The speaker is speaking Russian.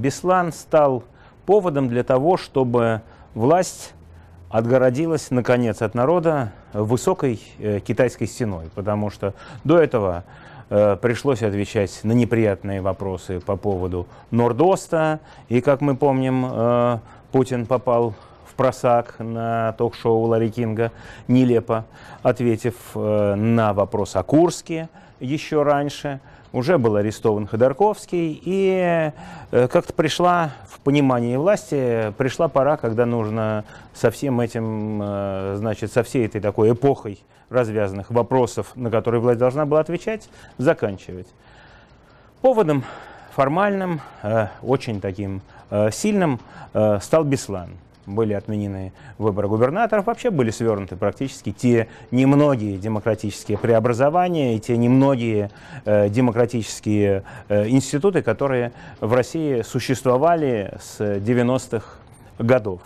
Беслан стал поводом для того, чтобы власть отгородилась, наконец, от народа высокой э, китайской стеной, потому что до этого э, пришлось отвечать на неприятные вопросы по поводу Нордоста, и, как мы помним, э, Путин попал просак на ток-шоу Ларри Кинга, нелепо ответив э, на вопрос о Курске еще раньше. Уже был арестован Ходорковский, и э, как-то пришла в понимании власти, пришла пора, когда нужно со всем этим, э, значит, со всей этой такой эпохой развязанных вопросов, на которые власть должна была отвечать, заканчивать. Поводом формальным, очень таким сильным стал Беслан были отменены выборы губернаторов, вообще были свернуты практически те немногие демократические преобразования и те немногие э, демократические э, институты, которые в России существовали с 90-х годов.